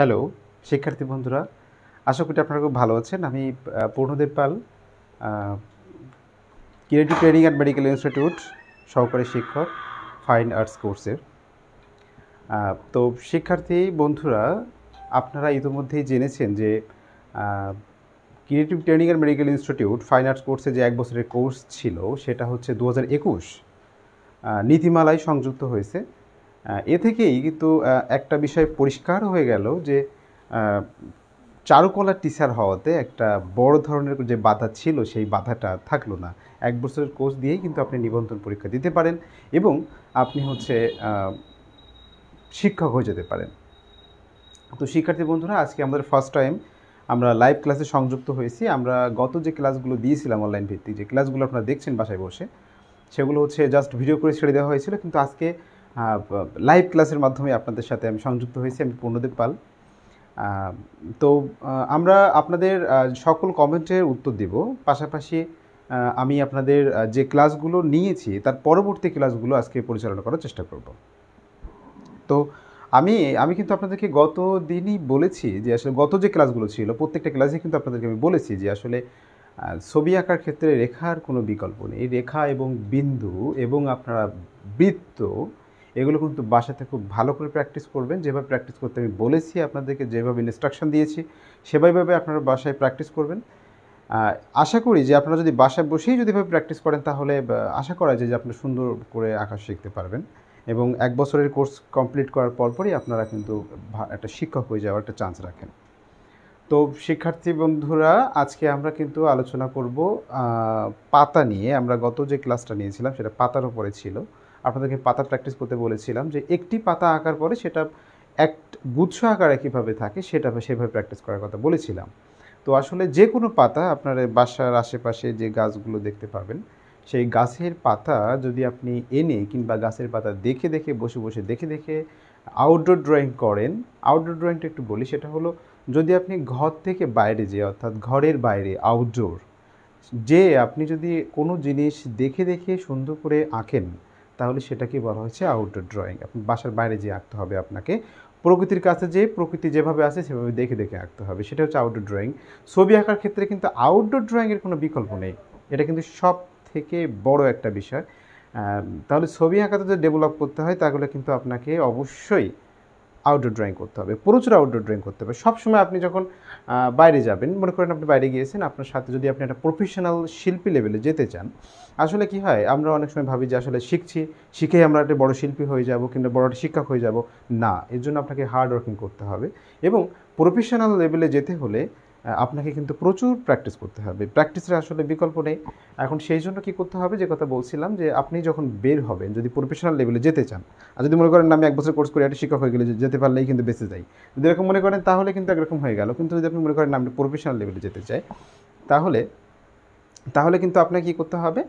hello শিক্ষার্থী বন্ধুরা আশা করি আপনারা খুব ভালো আছেন আমি Purnadeb Pal creative training and medical institute সহকারী শিক্ষক ফাইন আর্টস কোর্সের তো শিক্ষার্থী বন্ধুরা আপনারা ইতিমধ্যেই জেনেছেন যে creative training and medical institute fine arts কোর্সে যে এক বছরের কোর্স ছিল সেটা হচ্ছে দু নীতিমালায় সংযুক্ত হয়েছে এ থেকেই কিন্তু একটা বিষয় পরিষ্কার হয়ে গেল যে চারুকলার টিচার হওয়াতে একটা বড় ধরনের যে বাধা ছিল সেই বাধাটা থাকলো না এক বছরের কোর্স দিয়েই কিন্তু আপনি নিবন্ধন পরীক্ষা দিতে পারেন এবং আপনি হচ্ছে শিক্ষক হয়ে যেতে পারেন তো শিক্ষার্থী বন্ধুরা আজকে আমাদের ফার্স্ট টাইম আমরা লাইভ ক্লাসে সংযুক্ত হয়েছি আমরা গত যে ক্লাসগুলো দিয়েছিলাম অনলাইন ভিত্তিক যে ক্লাসগুলো আপনারা দেখছেন বাসায় বসে সেগুলো হচ্ছে জাস্ট ভিডিও করে ছেড়ে দেওয়া হয়েছিল কিন্তু আজকে লাইভ ক্লাসের মাধ্যমে আপনাদের সাথে আমি সংযুক্ত হয়েছি আমি পূর্ণদীপ পাল তো আমরা আপনাদের সকল কমেন্টের উত্তর দিব পাশাপাশি আমি আপনাদের যে ক্লাসগুলো নিয়েছি তার পরবর্তী ক্লাসগুলো আজকে পরিচালনা করার চেষ্টা করব তো আমি আমি কিন্তু আপনাদেরকে গত দিনই বলেছি যে আসলে গত যে ক্লাসগুলো ছিল প্রত্যেকটা ক্লাসে কিন্তু আপনাদেরকে আমি বলেছি যে আসলে ছবি আঁকার ক্ষেত্রে রেখার কোনো বিকল্প নেই রেখা এবং বিন্দু এবং আপনারা বৃত্ত এগুলো কিন্তু বাসাতে খুব ভালো করে প্র্যাকটিস করবেন যেভাবে প্র্যাকটিস করতে আমি বলেছি আপনাদেরকে যেভাবে ইনস্ট্রাকশান দিয়েছি সেভাবেভাবে আপনারা বাসায় প্র্যাকটিস করবেন আশা করি যে আপনারা যদি বাসায় বসেই যদি ভাবে প্র্যাকটিস করেন তাহলে আশা করা যায় যে আপনি সুন্দর করে আঁকা শিখতে পারবেন এবং এক বছরের কোর্স কমপ্লিট করার পরপরই আপনারা কিন্তু একটা শিক্ষক হয়ে যাওয়ার একটা চান্স রাখেন তো শিক্ষার্থী বন্ধুরা আজকে আমরা কিন্তু আলোচনা করব পাতা নিয়ে আমরা গত যে ক্লাসটা নিয়েছিলাম সেটা পাতার উপরে ছিল আপনাদেরকে পাতা প্র্যাকটিস করতে বলেছিলাম যে একটি পাতা আঁকার পরে সেটা এক গুচ্ছ আকারে কীভাবে থাকে সেটা সেভাবে প্র্যাকটিস করার কথা বলেছিলাম তো আসলে যে কোনো পাতা আপনার বাসার আশেপাশে যে গাছগুলো দেখতে পাবেন সেই গাছের পাতা যদি আপনি এনে কিংবা গাছের পাতা দেখে দেখে বসে বসে দেখে দেখে আউটডোর ড্রয়িং করেন আউটডোর ড্রয়িংটা একটু বলি সেটা হলো যদি আপনি ঘর থেকে বাইরে যেয়ে অর্থাৎ ঘরের বাইরে আউটডোর যে আপনি যদি কোনো জিনিস দেখে দেখে সুন্দর করে আঁকেন তাহলে সেটাকে বলা হয়েছে আউটডোর ড্রয়িং বাসার বাইরে যেয়ে আঁকতে হবে আপনাকে প্রকৃতির কাছে যে প্রকৃতি যেভাবে আছে সেভাবে দেখে দেখে আঁকতে হবে সেটা হচ্ছে আউটডোর ড্রয়িং ছবি আঁকার ক্ষেত্রে কিন্তু আউটডোর ড্রয়িংয়ের কোনো বিকল্প নেই এটা কিন্তু সব থেকে বড় একটা বিষয় তাহলে ছবি আঁকাতে যে ডেভেলপ করতে হয় তাহলে কিন্তু আপনাকে অবশ্যই আউটডোর ড্রয়িং করতে হবে প্রচুর আউটডোর ড্রয়িং করতে হবে সবসময় আপনি যখন বাইরে যাবেন মনে করেন আপনি বাইরে গিয়েছেন আপনার সাথে যদি আপনি একটা প্রফেশনাল শিল্পী লেভেলে যেতে চান আসলে কি হয় আমরা অনেক সময় ভাবি যে আসলে শিখছি শিখে আমরা একটা বড় শিল্পী হয়ে যাব কিংবা বড় একটা শিক্ষক হয়ে যাব না এর জন্য আপনাকে হার্ড ওয়ার্কিং করতে হবে এবং প্রফেশনাল লেভেলে যেতে হলে আপনাকে কিন্তু প্রচুর প্র্যাকটিস করতে হবে প্র্যাকটিসের আসলে বিকল্প নেই এখন সেই জন্য কী করতে হবে যে কথা বলছিলাম যে আপনি যখন বের হবেন যদি প্রফেশনাল লেভেলে যেতে চান আর যদি মনে করেন আমি এক বছর কোর্স করি একটা শিক্ষক হয়ে গেলে যেতে পারলেই কিন্তু বেঁচে যাই যদি এরকম মনে করেন তাহলে কিন্তু একরকম হয়ে গেল কিন্তু যদি আপনি মনে করেন আমি প্রফেশনাল লেভেলে যেতে চাই তাহলে তাহলে কিন্তু আপনাকে কী করতে হবে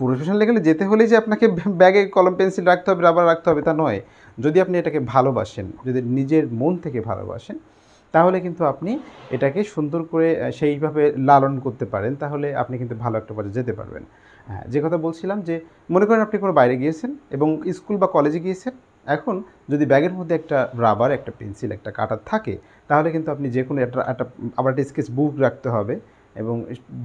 প্রফেশনাল লেভেলে যেতে হলে যে আপনাকে ব্যাগে কলম পেন্সিল রাখতে হবে রাবার রাখতে হবে তা নয় যদি আপনি এটাকে ভালোবাসেন যদি নিজের মন থেকে ভালোবাসেন তাহলে কিন্তু আপনি এটাকে সুন্দর করে সেইভাবে লালন করতে পারেন তাহলে আপনি কিন্তু ভালো একটা পর্যায়ে যেতে পারবেন হ্যাঁ যে কথা বলছিলাম যে মনে করেন আপনি কোনো বাইরে গিয়েছেন এবং স্কুল বা কলেজে গিয়েছেন এখন যদি ব্যাগের মধ্যে একটা রাবার একটা পেন্সিল একটা কাটার থাকে তাহলে কিন্তু আপনি যে কোনো একটা একটা আবার একটা স্কেচ বুক রাখতে হবে এবং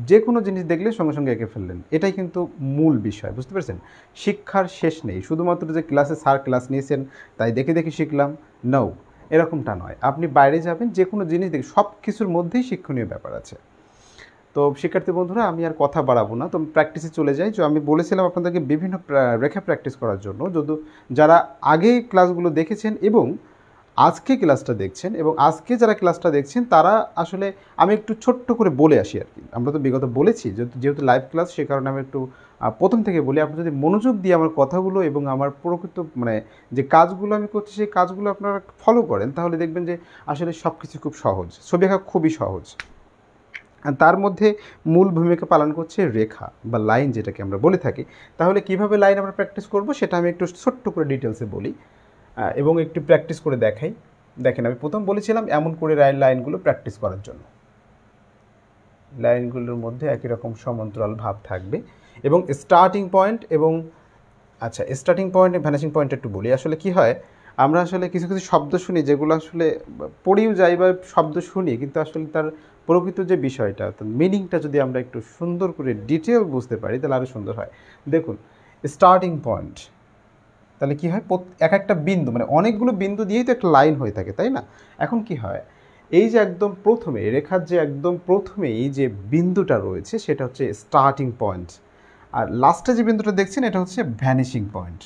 যে কোনো জিনিস দেখলে সঙ্গে সঙ্গে এঁকে ফেললেন এটাই কিন্তু মূল বিষয় বুঝতে পেরেছেন শিক্ষার শেষ নেই শুধুমাত্র যে ক্লাসে স্যার ক্লাস নিয়েছেন তাই দেখে দেখে শিখলাম নৌ এরকমটা নয় আপনি বাইরে যাবেন যে কোনো জিনিস দেখি সব কিছুর মধ্যেই শিক্ষণীয় ব্যাপার আছে তো শিক্ষার্থী বন্ধুরা আমি আর কথা বাড়াবো না তো প্র্যাকটিসে চলে যাই যে আমি বলেছিলাম আপনাদেরকে বিভিন্ন রেখা প্র্যাকটিস করার জন্য যদি যারা আগে ক্লাসগুলো দেখেছেন এবং আজকে ক্লাসটা দেখছেন এবং আজকে যারা ক্লাসটা দেখছেন তারা আসলে আমি একটু ছোট্ট করে বলে আসি আর কি আমরা তো বিগত বলেছি যেহেতু লাইভ ক্লাস সে কারণে আমি একটু প্রথম থেকে বলি আপনি যদি মনোযোগ দিয়ে আমার কথাগুলো এবং আমার প্রকৃত মানে যে কাজগুলো আমি করছি সেই কাজগুলো আপনারা ফলো করেন তাহলে দেখবেন যে আসলে সব কিছু খুব সহজ ছবি আঁকা খুবই সহজ তার মধ্যে মূল ভূমিকা পালন করছে রেখা বা লাইন যেটাকে আমরা বলে থাকি তাহলে কিভাবে লাইন আমরা প্র্যাকটিস করব সেটা আমি একটু ছোট্ট করে ডিটেলসে বলি এবং একটু প্র্যাকটিস করে দেখাই দেখেন আমি প্রথম বলেছিলাম এমন করে লাইনগুলো প্র্যাকটিস করার জন্য লাইনগুলোর মধ্যে একই রকম সমান্তরাল ভাব থাকবে এবং স্টার্টিং পয়েন্ট এবং আচ্ছা স্টার্টিং পয়েন্ট ভ্যানিশিং পয়েন্ট একটু বলি আসলে কি হয় আমরা আসলে কিছু কিছু শব্দ শুনি যেগুলো আসলে পড়েও যাই বা শব্দ শুনি কিন্তু আসলে তার প্রকৃত যে বিষয়টা তার মিনিংটা যদি আমরা একটু সুন্দর করে ডিটেল বুঝতে পারি তাহলে আরও সুন্দর হয় দেখুন স্টার্টিং পয়েন্ট তাহলে কি হয় এক একটা বিন্দু মানে অনেকগুলো বিন্দু দিয়েই তো একটা লাইন হয়ে থাকে তাই না এখন কি হয় এই যে একদম প্রথমে রেখার যে একদম প্রথমেই যে বিন্দুটা রয়েছে সেটা হচ্ছে স্টার্টিং পয়েন্ট আর লাস্টে যে বিন্দুটা দেখছেন এটা হচ্ছে ভ্যানিশিং পয়েন্ট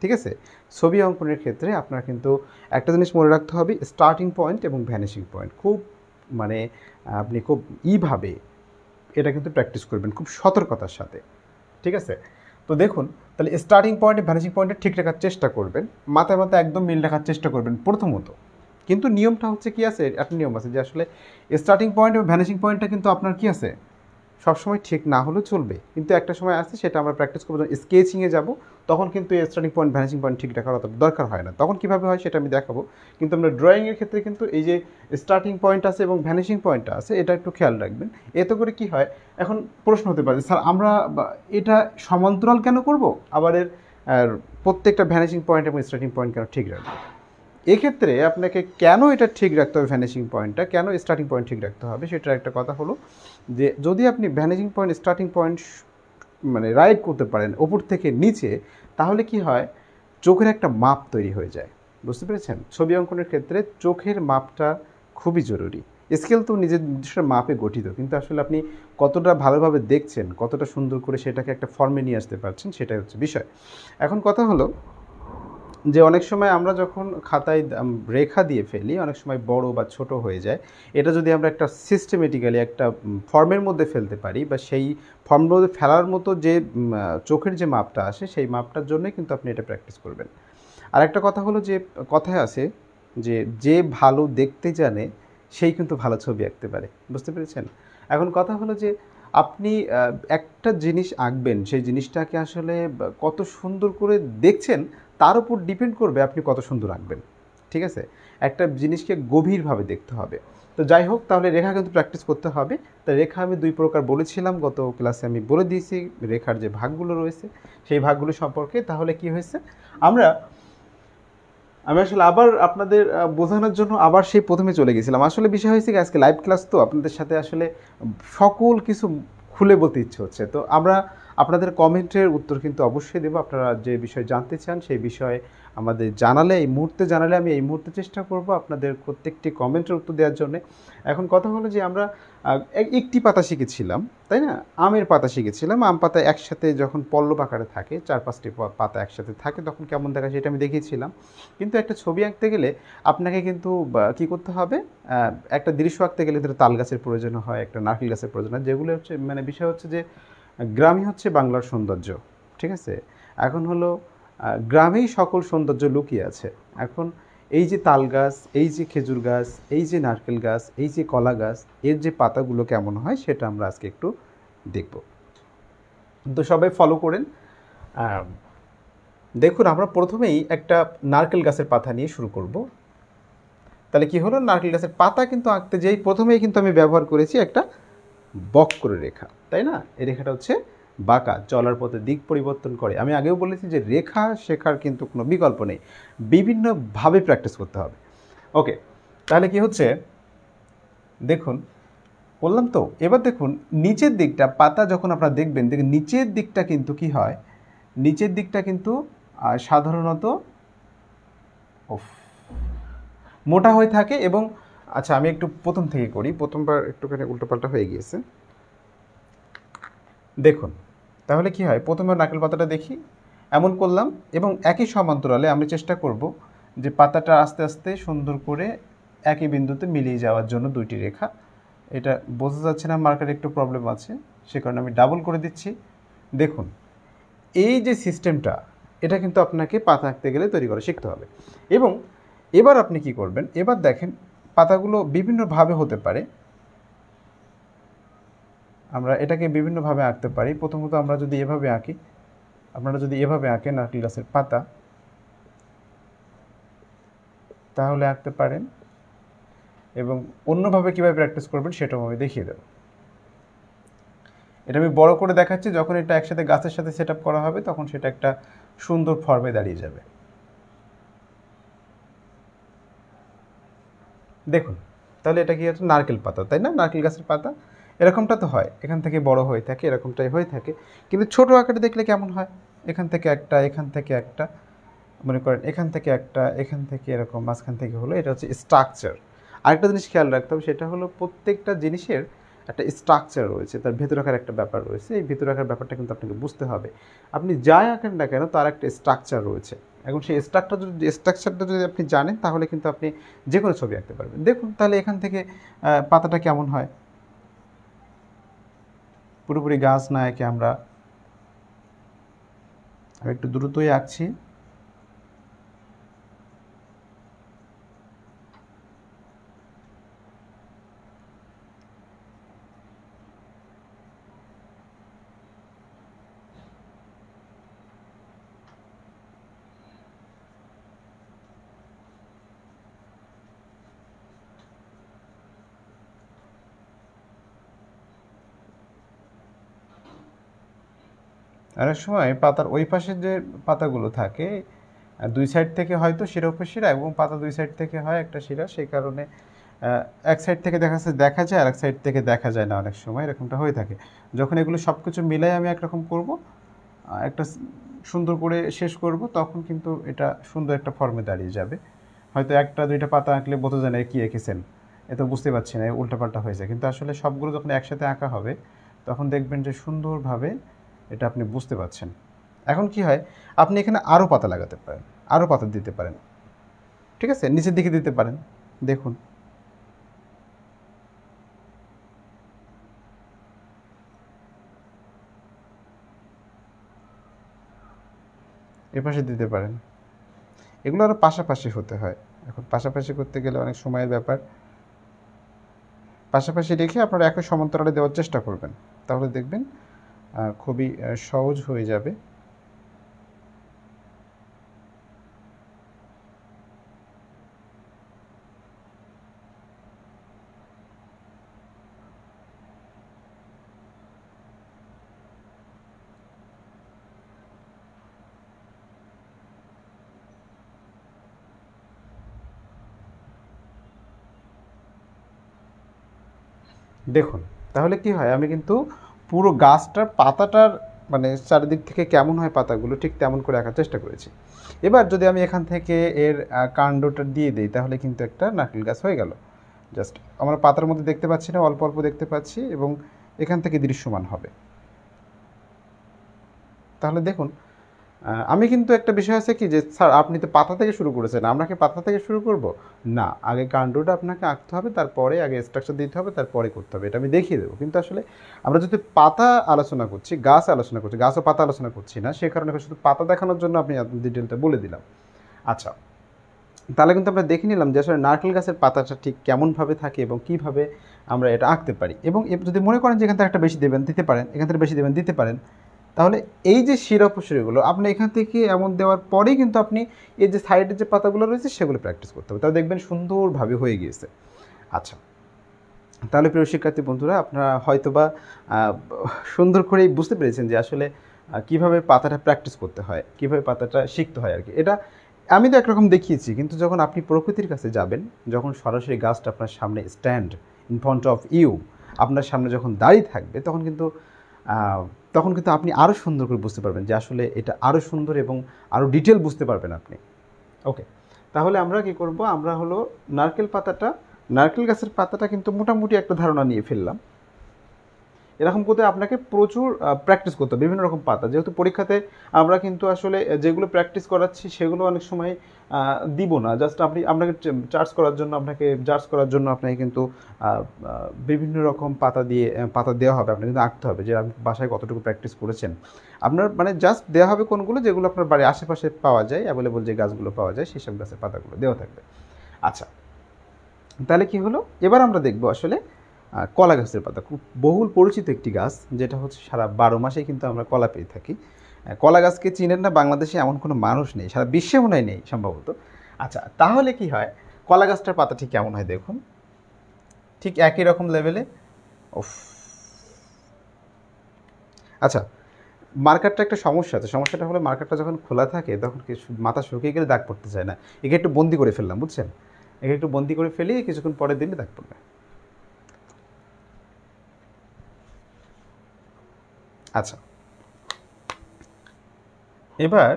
ঠিক আছে ছবি অঙ্কনের ক্ষেত্রে আপনার কিন্তু একটা জিনিস মনে রাখতে হবে স্টার্টিং পয়েন্ট এবং ভ্যানিশিং পয়েন্ট খুব মানে আপনি খুব ইভাবে এটা কিন্তু প্র্যাকটিস করবেন খুব সতর্কতার সাথে ঠিক আছে তো দেখুন তাহলে স্টার্টিং পয়েন্টে ভ্যানিশিং পয়েন্টে ঠিক রাখার চেষ্টা করবেন মাথায় মাথায় একদম মিল রাখার চেষ্টা করবেন প্রথমত কিন্তু নিয়মটা হচ্ছে কি আছে একটা নিয়ম আছে যে আসলে স্টার্টিং পয়েন্ট এবং ভ্যানিশিং পয়েন্টটা কিন্তু আপনার কি আছে সবসময় ঠিক না হলেও চলবে কিন্তু একটা সময় আসে সেটা আমরা প্র্যাকটিস করবো যখন স্কেচিংয়ে যাবো তখন কিন্তু এই স্টার্টিং পয়েন্ট ভ্যানিশিং পয়েন্ট ঠিক রাখার অত দরকার হয় না তখন কীভাবে হয় সেটা আমি দেখাবো কিন্তু আমরা ড্রয়িংয়ের ক্ষেত্রে কিন্তু এই যে স্টার্টিং পয়েন্ট আছে এবং ভ্যানিশিং পয়েন্ট আছে এটা একটু খেয়াল রাখবেন এতে করে কি হয় এখন প্রশ্ন হতে পারে স্যার আমরা এটা সমান্তরাল কেন করব আবার এর প্রত্যেকটা ভ্যানিশিং পয়েন্ট এবং স্টার্টিং পয়েন্ট কেন ঠিক রাখবো এক্ষেত্রে আপনাকে কেন এটা ঠিক রাখতে হবে ভ্যানিশিং পয়েন্টটা কেন স্টার্টিং পয়েন্ট ঠিক রাখতে হবে সেটার একটা কথা হলো যে যদি আপনি ভ্যানিশিং পয়েন্ট স্টার্টিং পয়েন্ট মানে রাইড করতে পারেন ওপর থেকে নিচে তাহলে কি হয় চোখের একটা মাপ তৈরি হয়ে যায় বুঝতে পেরেছেন ছবি অঙ্কনের ক্ষেত্রে চোখের মাপটা খুবই জরুরি স্কেল তো নিজের নিজস্ব মাপে গঠিত কিন্তু আসলে আপনি কতটা ভালোভাবে দেখছেন কতটা সুন্দর করে সেটাকে একটা ফর্মে নিয়ে আসতে পারছেন সেটাই হচ্ছে বিষয় এখন কথা হলো যে অনেক সময় আমরা যখন খাতায় রেখা দিয়ে ফেলি অনেক সময় বড় বা ছোট হয়ে যায় এটা যদি আমরা একটা সিস্টেমেটিক্যালি একটা ফর্মের মধ্যে ফেলতে পারি বা সেই ফর্মের মধ্যে ফেলার মতো যে চোখের যে মাপটা আসে সেই মাপটার জন্যই কিন্তু আপনি এটা প্র্যাকটিস করবেন আর একটা কথা হলো যে কথায় আছে যে যে ভালো দেখতে জানে সেই কিন্তু ভালো ছবি আঁকতে পারে বুঝতে পেরেছেন এখন কথা হলো যে আপনি একটা জিনিস আঁকবেন সেই জিনিসটাকে আসলে কত সুন্দর করে দেখছেন তার উপর ডিপেন্ড করবে আপনি কত সুন্দর আঁকবেন ঠিক আছে একটা জিনিসকে গভীরভাবে দেখতে হবে তো যাই হোক তাহলে রেখা কিন্তু প্র্যাকটিস করতে হবে তা রেখা আমি দুই প্রকার বলেছিলাম গত ক্লাসে আমি বলে দিয়েছি রেখার যে ভাগগুলো রয়েছে সেই ভাগগুলো সম্পর্কে তাহলে কি হয়েছে আমরা আমি আসলে আবার আপনাদের বোঝানোর জন্য আবার সেই প্রথমে চলে গেছিলাম আসলে বিষয় হয়েছে কি আজকে লাইভ ক্লাস তো আপনাদের সাথে আসলে সকল কিছু খুলে বলতে ইচ্ছে হচ্ছে তো আমরা আপনাদের কমেন্টের উত্তর কিন্তু অবশ্যই দেবো আপনারা যে বিষয়ে জানতে চান সেই বিষয়ে আমাদের জানালে এই মুহূর্তে জানালে আমি এই মুহূর্তে চেষ্টা করব আপনাদের প্রত্যেকটি কমেন্টের উত্তর দেওয়ার জন্য এখন কথা হলো যে আমরা একটি পাতা শিখেছিলাম তাই না আমের পাতা শিখেছিলাম আম পাতা একসাথে যখন পল্লব আকারে থাকে চার পাঁচটি পাতা একসাথে থাকে তখন কেমন দেখা সেটা আমি দেখিয়েছিলাম কিন্তু একটা ছবি আঁকতে গেলে আপনাকে কিন্তু কি করতে হবে একটা দৃশ্য আঁকতে গেলে তাল গাছের প্রয়োজন হয় একটা নারকেল গাছের প্রয়োজন হয় যেগুলো হচ্ছে মানে বিষয় হচ্ছে যে গ্রামই হচ্ছে বাংলার সৌন্দর্য ঠিক আছে এখন হলো গ্রামেই সকল সৌন্দর্য লুকিয়ে আছে এখন এই যে তাল গাছ এই যে খেজুর গাছ এই যে নারকেল গাছ এই যে কলা গাছ এর যে পাতাগুলো কেমন হয় সেটা আমরা আজকে একটু দেখব তো সবাই ফলো করেন দেখুন আমরা প্রথমেই একটা নারকেল গাছের পাতা নিয়ে শুরু করব তাহলে কি হলো নারকেল গাছের পাতা কিন্তু আঁকতে যেই প্রথমেই কিন্তু আমি ব্যবহার করেছি একটা বক্র রেখা তাই না এই রেখাটা হচ্ছে বাঁকা চলার পথে দিক পরিবর্তন করে আমি আগেও বলেছি যে রেখা শেখার কিন্তু কোনো বিকল্প নেই বিভিন্নভাবে প্র্যাকটিস করতে হবে ওকে তাহলে কি হচ্ছে দেখুন বললাম তো এবার দেখুন নিচের দিকটা পাতা যখন আপনারা দেখবেন দেখুন নিচের দিকটা কিন্তু কি হয় নিচের দিকটা কিন্তু সাধারণত মোটা হয়ে থাকে এবং আচ্ছা আমি একটু প্রথম থেকে করি প্রথমবার একটুখানি উল্টোপাল্টা হয়ে গিয়েছে দেখুন তাহলে কি হয় প্রথমে নাকেল পাতাটা দেখি এমন করলাম এবং একই সমান্তরালে আমি চেষ্টা করব যে পাতাটা আস্তে আস্তে সুন্দর করে একই বিন্দুতে মিলিয়ে যাওয়ার জন্য দুইটি রেখা এটা বোঝা যাচ্ছে না মার্কারে একটু প্রবলেম আছে সে কারণে আমি ডাবল করে দিচ্ছি দেখুন এই যে সিস্টেমটা এটা কিন্তু আপনাকে পাতা আঁকতে গেলে তৈরি করে শিখতে হবে এবং এবার আপনি কি করবেন এবার দেখেন পাতাগুলো বিভিন্নভাবে হতে পারে আমরা এটাকে বিভিন্নভাবে আঁকতে পারি প্রথমত আমরা যদি এভাবে আঁকি আপনারা যদি এভাবে আঁকেন নারকেল গাছের পাতা তাহলে আঁকতে পারেন এবং অন্যভাবে কীভাবে প্র্যাকটিস করবেন সেটাও আমি দেখিয়ে দেব এটা আমি বড় করে দেখাচ্ছি যখন এটা একসাথে গাছের সাথে সেট করা হবে তখন সেটা একটা সুন্দর ফর্মে দাঁড়িয়ে যাবে দেখুন তাহলে এটা কি হচ্ছে নারকেল পাতা তাই না নারকেল গাছের পাতা এরকমটা তো হয় এখান থেকে বড় হয়ে থাকে এরকমটাই হয়ে থাকে কিন্তু ছোট আকারে দেখলে কেমন হয় এখান থেকে একটা এখান থেকে একটা মনে করেন এখান থেকে একটা এখান থেকে এরকম মাঝখান থেকে হলো এটা হচ্ছে স্ট্রাকচার আরেকটা জিনিস খেয়াল রাখতে হবে সেটা হলো প্রত্যেকটা জিনিসের একটা স্ট্রাকচার রয়েছে তার ভেতরাকার একটা ব্যাপার রয়েছে এই ভেতরাকার ব্যাপারটা কিন্তু আপনাকে বুঝতে হবে আপনি যাই আঁকেন না কেন তার একটা স্ট্রাকচার রয়েছে এখন সেই স্ট্রাকটা যদি স্ট্রাকচারটা যদি আপনি জানেন তাহলে কিন্তু আপনি যে কোনো ছবি আঁকতে পারবেন দেখুন তাহলে এখান থেকে পাতাটা কেমন হয় পুরোপুরি গাছ না একে আমরা আমি একটু দ্রুতই আঁকছি অনেক সময় পাতার ওই পাশে যে পাতাগুলো থাকে দুই সাইড থেকে হয়তো শিরা উপর শিরা এবং পাতা দুই সাইড থেকে হয় একটা শিরা সেই কারণে এক সাইড থেকে দেখা যাচ্ছে দেখা যায় আর এক সাইড থেকে দেখা যায় না অনেক সময় এরকমটা হয়ে থাকে যখন এগুলো সব কিছু মিলাই আমি একরকম করব একটা সুন্দর করে শেষ করব তখন কিন্তু এটা সুন্দর একটা ফর্মে দাঁড়িয়ে যাবে হয়তো একটা দুইটা পাতা আঁকলে বোঝা যায় না কী এঁকেছেন এত বুঝতে পারছি না উল্টাপাল্টা হয়ে যায় কিন্তু আসলে সবগুলো যখন একসাথে আঁকা হবে তখন দেখবেন যে সুন্দরভাবে এটা আপনি বুঝতে পারছেন এখন কি হয় আপনি এখানে আরও পাতা লাগাতে পারেন আরও পাতা দিতে পারেন ঠিক আছে নিচের দিকে দিতে পারেন দেখুন এপাশে দিতে পারেন এগুলো আরও পাশাপাশি হতে হয় এখন পাশাপাশি করতে গেলে অনেক সময়ের ব্যাপার পাশাপাশি রেখে আপনারা একই সমান্তরালে দেওয়ার চেষ্টা করবেন তাহলে দেখবেন খুবই সহজ হয়ে যাবে দেখুন তাহলে কি হয় আমি কিন্তু পুরো গাছটার পাতাটার মানে চারিদিক থেকে কেমন হয় পাতাগুলো ঠিক তেমন করে আঁকার চেষ্টা করেছি এবার যদি আমি এখান থেকে এর কাণ্ডটা দিয়ে দিই তাহলে কিন্তু একটা নারকেল গাছ হয়ে গেল জাস্ট আমরা পাতার মধ্যে দেখতে পাচ্ছি না অল্প অল্প দেখতে পাচ্ছি এবং এখান থেকে দৃশ্যমান হবে তাহলে দেখুন আমি কিন্তু একটা বিষয় আছে কি যে স্যার আপনি তো পাতা থেকে শুরু করেছেন আমরা কি পাতা থেকে শুরু করব না আগে কাণ্ডটা আপনাকে আঁকতে হবে তারপরে আগে স্ট্রাকচার দিতে হবে তারপরে করতে হবে এটা আমি দেখিয়ে দেবো কিন্তু আসলে আমরা যদি পাতা আলোচনা করছি গাছ আলোচনা করছি গাছ ও পাতা আলোচনা করছি না সে কারণে শুধু পাতা দেখানোর জন্য আপনি ডিটেলটা বলে দিলাম আচ্ছা তাহলে কিন্তু আমরা দেখে নিলাম যে আসলে নারকেল গাছের পাতাটা ঠিক কেমনভাবে থাকে এবং কিভাবে আমরা এটা আঁকতে পারি এবং যদি মনে করেন যে এখান থেকে একটা বেশি দেবেন দিতে পারেন এখান থেকে বেশি দেবেন দিতে পারেন তাহলে এই যে শিরাপশিরাগুলো আপনি এখান থেকে এমন দেওয়ার পরেই কিন্তু আপনি এই যে সাইডের যে পাতাগুলো রয়েছে সেগুলো প্র্যাকটিস করতে হবে তাহলে দেখবেন সুন্দরভাবে হয়ে গিয়েছে আচ্ছা তাহলে প্রিয় শিক্ষার্থী বন্ধুরা আপনারা হয়তোবা সুন্দর করেই বুঝতে পেরেছেন যে আসলে কিভাবে পাতাটা প্র্যাকটিস করতে হয় কিভাবে পাতাটা শিখতে হয় আর কি এটা আমি তো একরকম দেখিয়েছি কিন্তু যখন আপনি প্রকৃতির কাছে যাবেন যখন সরাসরি গাছটা আপনার সামনে stand in front of you আপনার সামনে যখন দাঁড়িয়ে থাকবে তখন কিন্তু তখন কিন্তু আপনি আরও সুন্দর করে বুঝতে পারবেন যে আসলে এটা আরও সুন্দর এবং আরও ডিটেল বুঝতে পারবেন আপনি ওকে তাহলে আমরা কি করব আমরা হলো নারকেল পাতাটা নারকেল গাছের পাতাটা কিন্তু মোটামুটি একটা ধারণা নিয়ে ফেললাম এরকম করতে আপনাকে প্রচুর প্র্যাকটিস করতে হবে বিভিন্ন রকম পাতা যেহেতু পরীক্ষাতে আমরা কিন্তু আসলে যেগুলো প্র্যাকটিস করাচ্ছি সেগুলো অনেক সময় দিব না জাস্ট আপনি আপনাকে চার্জ করার জন্য আপনাকে চার্জ করার জন্য আপনাকে কিন্তু বিভিন্ন রকম পাতা দিয়ে পাতা দেওয়া হবে আপনাকে কিন্তু আঁকতে হবে যে আপনি বাসায় কতটুকু প্র্যাকটিস করেছেন আপনার মানে জাস্ট দেওয়া হবে কোনগুলো যেগুলো আপনার বাড়ির আশেপাশে পাওয়া যায় অ্যাভেলেবল যে গাছগুলো পাওয়া যায় সেসব গাছের পাতাগুলো দেওয়া থাকবে আচ্ছা তাহলে কি হলো এবার আমরা দেখবো আসলে কলা গাছের পাতা খুব বহুল পরিচিত একটি গাছ যেটা হচ্ছে সারা বারো মাসে কিন্তু আমরা কলা পেয়ে থাকি কলা গাছকে চিনেন না বাংলাদেশে এমন কোনো মানুষ নেই সারা বিশ্বে মনে হয় নেই সম্ভবত আচ্ছা তাহলে কি হয় কলা গাছটার পাতা ঠিক কেমন হয় দেখুন ঠিক একই রকম লেভেলে ওফ আচ্ছা মার্কারটা একটা সমস্যা আছে সমস্যাটা হলো মার্কারটা যখন খোলা থাকে তখন কিছু মাথা শুকিয়ে গেলে দাগ পড়তে চায় না একে একটু বন্দি করে ফেললাম বুঝছেন একে একটু বন্দি করে ফেলি কিছুক্ষণ পরে দিলে দাগ পড়বে আচ্ছা এবার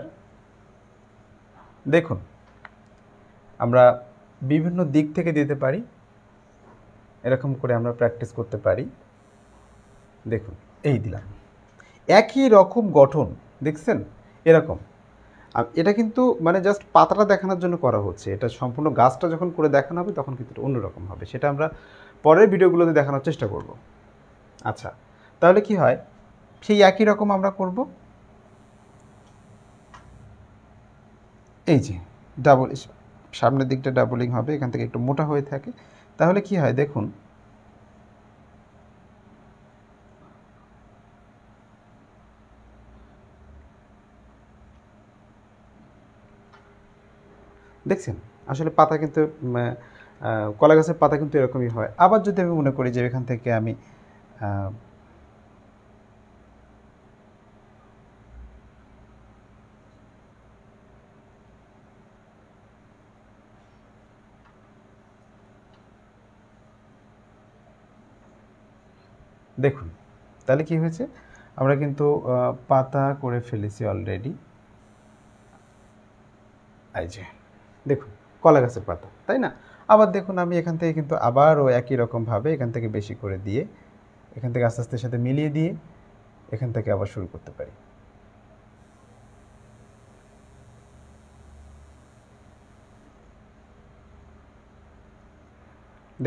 দেখুন আমরা বিভিন্ন দিক থেকে দিতে পারি এরকম করে আমরা প্র্যাকটিস করতে পারি দেখুন এই দিলাম একই রকম গঠন দেখছেন এরকম এটা কিন্তু মানে জাস্ট পাতাটা দেখানোর জন্য করা হচ্ছে এটা সম্পূর্ণ গাছটা যখন করে দেখানো হবে তখন কিন্তু অন্যরকম হবে সেটা আমরা পরের ভিডিওগুলোতে দেখানোর চেষ্টা করব আচ্ছা তাহলে কি হয় সেই একই রকম আমরা করব এই যে ডাবল সামনের দিকটা ডাবলিং হবে এখান থেকে একটু মোটা হয়ে থাকে তাহলে কি হয় দেখুন দেখছেন আসলে পাতা কিন্তু কলা গাছের পাতা কিন্তু এরকমই হয় আবার যদি আমি মনে করি যে এখান থেকে আমি দেখুন তাহলে কি হয়েছে আমরা কিন্তু পাতা করে ফেলেছি অলরেডি এই যে দেখুন কলা গাছের পাতা তাই না আবার দেখুন আমি এখান থেকে কিন্তু আবারও একই রকমভাবে এখান থেকে বেশি করে দিয়ে এখান থেকে আস্তে আস্তে সাথে মিলিয়ে দিয়ে এখান থেকে আবার শুরু করতে পারি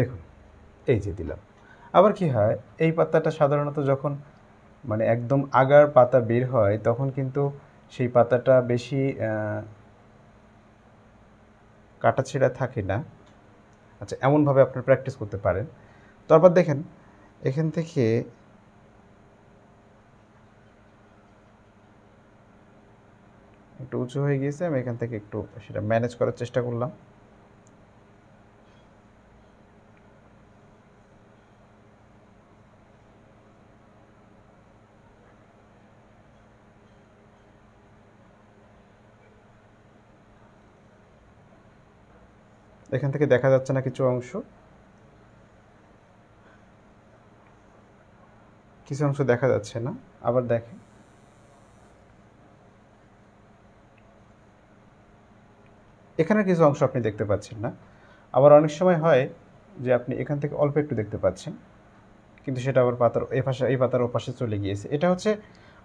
দেখুন এই যে দিলাম আবার কি হয় এই পাতাটা সাধারণত যখন মানে একদম আগার পাতা বের হয় তখন কিন্তু সেই পাতাটা বেশি কাটাছেড়া থাকে না আচ্ছা এমনভাবে আপনার প্র্যাকটিস করতে পারেন তারপর দেখেন এখান থেকে একটু উঁচু হয়ে গিয়েছে আমি এখান থেকে একটু সেটা ম্যানেজ করার চেষ্টা করলাম এখান থেকে দেখা যাচ্ছে না কিছু অংশ কিছু অংশ দেখা যাচ্ছে না আবার দেখে এখানে কিছু অংশ আপনি দেখতে পাচ্ছেন না আবার অনেক সময় হয় যে আপনি এখান থেকে অল্প একটু দেখতে পাচ্ছেন কিন্তু সেটা আবার পাতার এ পাশে এই পাতার ওপাশে চলে গিয়েছে এটা হচ্ছে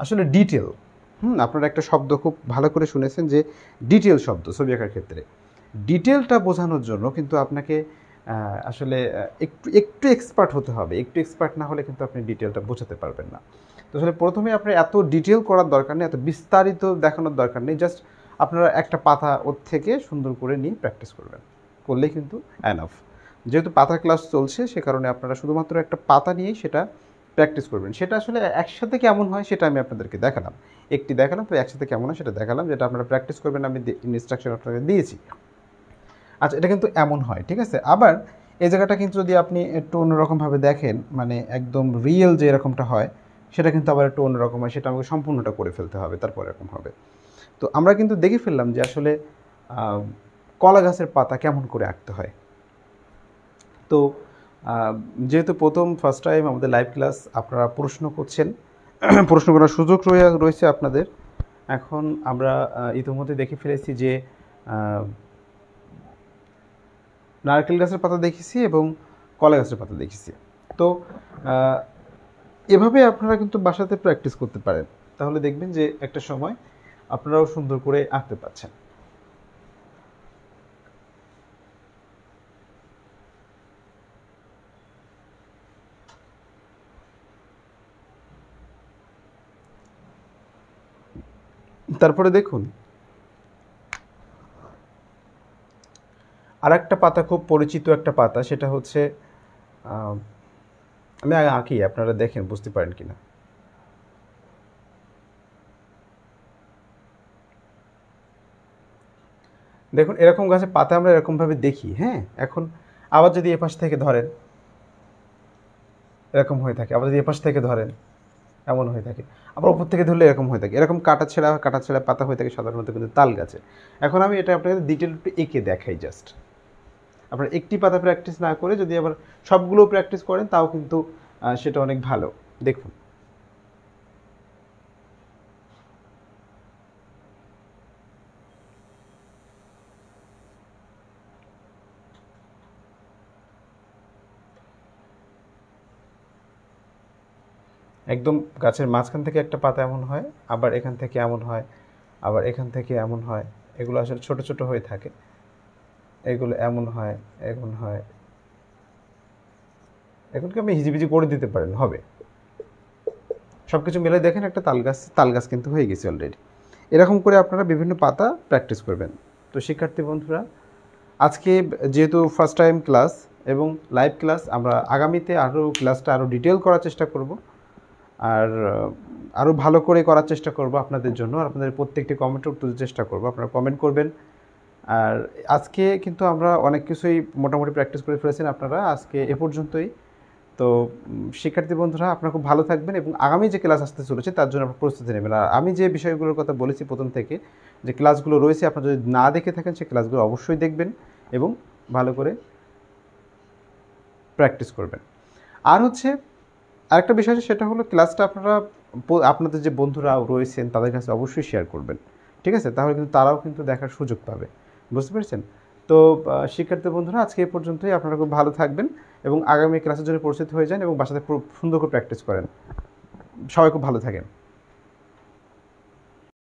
আসলে ডিটেল হুম আপনারা একটা শব্দ খুব ভালো করে শুনেছেন যে ডিটেল শব্দ ছবি আঁকার ক্ষেত্রে ডিটেলটা বোঝানোর জন্য কিন্তু আপনাকে আসলে একটু একটু এক্সপার্ট হতে হবে একটু এক্সপার্ট না হলে কিন্তু আপনি ডিটেলটা বোঝাতে পারবেন না তো আসলে প্রথমে আপনার এত ডিটেল করার দরকার নেই এত বিস্তারিত দেখানোর দরকার নেই জাস্ট আপনারা একটা পাতা ওর থেকে সুন্দর করে নিয়ে প্র্যাকটিস করবেন করলে কিন্তু অ্যানফ যেহেতু পাতা ক্লাস চলছে সে কারণে আপনারা শুধুমাত্র একটা পাতা নিয়েই সেটা প্র্যাকটিস করবেন সেটা আসলে একসাথে কেমন হয় সেটা আমি আপনাদেরকে দেখালাম একটি দেখালাম তো একসাথে কেমন হয় সেটা দেখালাম যেটা আপনারা প্র্যাকটিস করবেন আমি ইনস্ট্রাকশন আপনাকে দিয়েছি আচ্ছা এটা কিন্তু এমন হয় ঠিক আছে আবার এই জায়গাটা কিন্তু যদি আপনি একটু অন্যরকমভাবে দেখেন মানে একদম রিয়েল যে এরকমটা হয় সেটা কিন্তু আবার একটু অন্যরকম হয় সেটা আমাকে সম্পূর্ণটা করে ফেলতে হবে তারপর এরকম হবে তো আমরা কিন্তু দেখে ফেললাম যে আসলে কলা গাছের পাতা কেমন করে আঁকতে হয় তো যেহেতু প্রথম ফার্স্ট টাইম আমাদের লাইভ ক্লাস আপনারা প্রশ্ন করছেন প্রশ্ন করার সুযোগ রয়েছে আপনাদের এখন আমরা ইতিমধ্যে দেখে ফেলেছি যে নারকেল গাছের পাতা দেখেছি এবং কলা গাছের পাতা দেখেছি তো এভাবে আপনারা কিন্তু বাসাতে প্র্যাকটিস করতে পারেন তাহলে দেখবেন যে একটা সময় আপনারাও সুন্দর করে আঁকতে পারছেন তারপরে দেখুন আর একটা পাতা খুব পরিচিত একটা পাতা সেটা হচ্ছে আমি আগে আঁকি আপনারা দেখেন বুঝতে পারেন কি না দেখুন এরকম গাছে পাতা আমরা এরকমভাবে দেখি হ্যাঁ এখন আবার যদি এপাশ থেকে ধরেন এরকম হয়ে থাকে আবার যদি এপাশ থেকে ধরেন এমন হয়ে থাকে আবার ওপর থেকে ধরলে এরকম হয়ে থাকে এরকম কাটা ছেঁড়া কাটা ছেঁড়া পাতা হয়ে থাকে সাধারণত কিন্তু তাল গাছে এখন আমি এটা আপনাকে ডিটেল একটু এঁকে দেখাই জাস্ট আপনার একটি পাতা প্র্যাকটিস না করে যদি আবার সবগুলো প্র্যাকটিস করেন তাও কিন্তু সেটা অনেক ভালো দেখুন একদম গাছের মাঝখান থেকে একটা পাতা এমন হয় আবার এখান থেকে এমন হয় আবার এখান থেকে এমন হয় এগুলো আসলে ছোট ছোট হয়ে থাকে এগুলো এমন হয় এমন হয় এখন কি আপনি হিজিবিজি করে দিতে পারেন হবে সব কিছু মিলে দেখেন একটা তাল গাছ তাল গাছ কিন্তু হয়ে গেছে অলরেডি এরকম করে আপনারা বিভিন্ন পাতা প্র্যাকটিস করবেন তো শিক্ষার্থী বন্ধুরা আজকে যেহেতু ফার্স্ট টাইম ক্লাস এবং লাইভ ক্লাস আমরা আগামীতে আরও ক্লাসটা আরও ডিটেল করার চেষ্টা করব আর আরও ভালো করে করার চেষ্টা করব আপনাদের জন্য আর আপনাদের প্রত্যেকটি কমেন্টও উত্তর চেষ্টা করব আপনারা কমেন্ট করবেন আর আজকে কিন্তু আমরা অনেক কিছুই মোটামুটি প্র্যাকটিস করে ফেলেছেন আপনারা আজকে এ পর্যন্তই তো শিক্ষার্থী বন্ধুরা আপনারা খুব ভালো থাকবেন এবং আগামী যে ক্লাস আসতে চলেছে তার জন্য আপনার প্রস্তুতি নেবেন আর আমি যে বিষয়গুলোর কথা বলেছি প্রথম থেকে যে ক্লাসগুলো রয়েছে আপনারা যদি না দেখে থাকেন সেই ক্লাসগুলো অবশ্যই দেখবেন এবং ভালো করে প্র্যাকটিস করবেন আর হচ্ছে আরেকটা বিষয় সেটা হলো ক্লাসটা আপনারা আপনাদের যে বন্ধুরা রয়েছেন তাদের কাছে অবশ্যই শেয়ার করবেন ঠিক আছে তাহলে কিন্তু তারাও কিন্তু দেখার সুযোগ পাবে বুঝতে পেরেছেন তো শিক্ষার্থী বন্ধুরা আজকে এই পর্যন্তই আপনারা খুব ভালো থাকবেন এবং আগামী ক্লাসের জন্য পরিচিত হয়ে যান এবং বাসাতে সুন্দর করে প্র্যাকটিস করেন সবাই খুব ভালো থাকেন